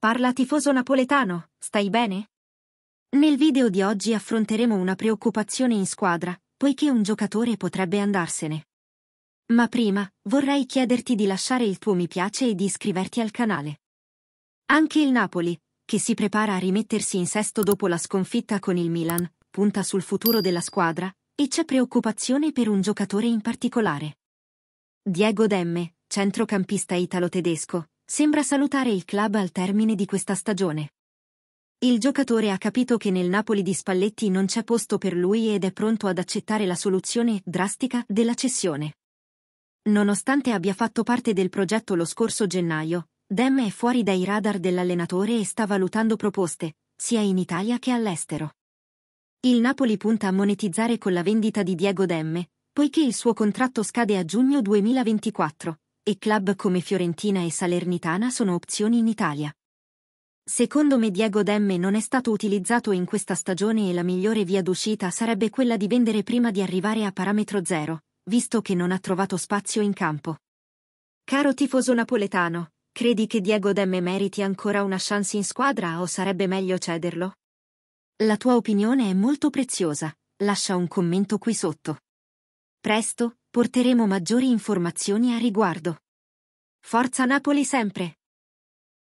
Parla tifoso napoletano, stai bene? Nel video di oggi affronteremo una preoccupazione in squadra, poiché un giocatore potrebbe andarsene. Ma prima, vorrei chiederti di lasciare il tuo mi piace e di iscriverti al canale. Anche il Napoli, che si prepara a rimettersi in sesto dopo la sconfitta con il Milan, punta sul futuro della squadra, e c'è preoccupazione per un giocatore in particolare. Diego Demme, centrocampista italo-tedesco, Sembra salutare il club al termine di questa stagione. Il giocatore ha capito che nel Napoli di Spalletti non c'è posto per lui ed è pronto ad accettare la soluzione drastica della cessione. Nonostante abbia fatto parte del progetto lo scorso gennaio, Dem è fuori dai radar dell'allenatore e sta valutando proposte, sia in Italia che all'estero. Il Napoli punta a monetizzare con la vendita di Diego Demme, poiché il suo contratto scade a giugno 2024, e club come Fiorentina e Salernitana sono opzioni in Italia. Secondo me Diego Demme non è stato utilizzato in questa stagione e la migliore via d'uscita sarebbe quella di vendere prima di arrivare a parametro zero, visto che non ha trovato spazio in campo. Caro tifoso napoletano, credi che Diego Demme meriti ancora una chance in squadra o sarebbe meglio cederlo? La tua opinione è molto preziosa, lascia un commento qui sotto. Presto, porteremo maggiori informazioni a riguardo. Forza Napoli sempre!